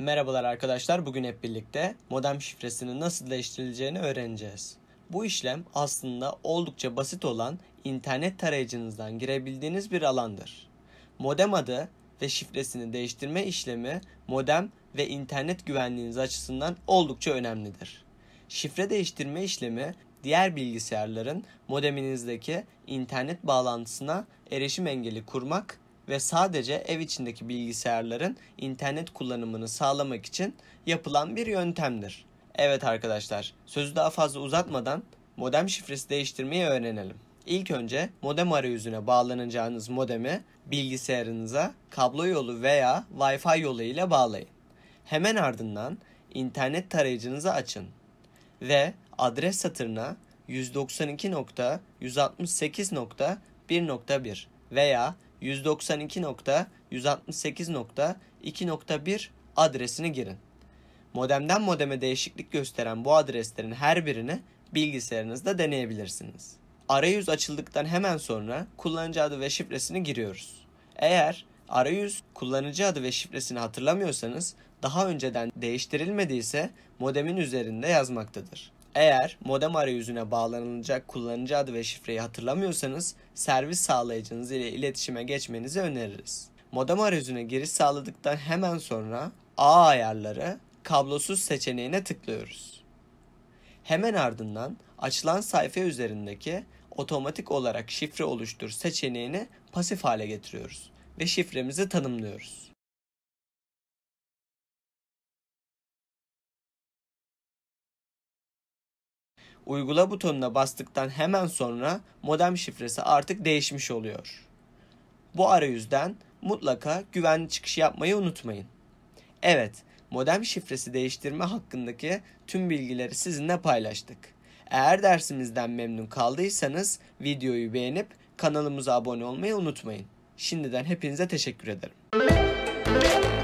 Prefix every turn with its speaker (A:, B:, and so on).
A: Merhabalar arkadaşlar. Bugün hep birlikte modem şifresini nasıl değiştirileceğini öğreneceğiz. Bu işlem aslında oldukça basit olan internet tarayıcınızdan girebildiğiniz bir alandır. Modem adı ve şifresini değiştirme işlemi modem ve internet güvenliğiniz açısından oldukça önemlidir. Şifre değiştirme işlemi diğer bilgisayarların modeminizdeki internet bağlantısına erişim engeli kurmak ve sadece ev içindeki bilgisayarların internet kullanımını sağlamak için yapılan bir yöntemdir. Evet arkadaşlar, sözü daha fazla uzatmadan modem şifresi değiştirmeyi öğrenelim. İlk önce modem arayüzüne bağlanacağınız modemi bilgisayarınıza kablo yolu veya Wi-Fi yolu ile bağlayın. Hemen ardından internet tarayıcınızı açın ve adres satırına 192.168.1.1 veya 192.168.2.1 adresini girin. Modemden modeme değişiklik gösteren bu adreslerin her birini bilgisayarınızda deneyebilirsiniz. Arayüz açıldıktan hemen sonra kullanıcı adı ve şifresini giriyoruz. Eğer arayüz kullanıcı adı ve şifresini hatırlamıyorsanız daha önceden değiştirilmediyse modemin üzerinde yazmaktadır. Eğer modem arayüzüne bağlanılacak kullanıcı adı ve şifreyi hatırlamıyorsanız servis sağlayıcınız ile iletişime geçmenizi öneririz. Modem arayüzüne giriş sağladıktan hemen sonra A ayarları kablosuz seçeneğine tıklıyoruz. Hemen ardından açılan sayfa üzerindeki otomatik olarak şifre oluştur seçeneğini pasif hale getiriyoruz ve şifremizi tanımlıyoruz. uygula butonuna bastıktan hemen sonra modem şifresi artık değişmiş oluyor. Bu arayüzden mutlaka güvenli çıkış yapmayı unutmayın. Evet, modem şifresi değiştirme hakkındaki tüm bilgileri sizinle paylaştık. Eğer dersimizden memnun kaldıysanız videoyu beğenip kanalımıza abone olmayı unutmayın. Şimdiden hepinize teşekkür ederim.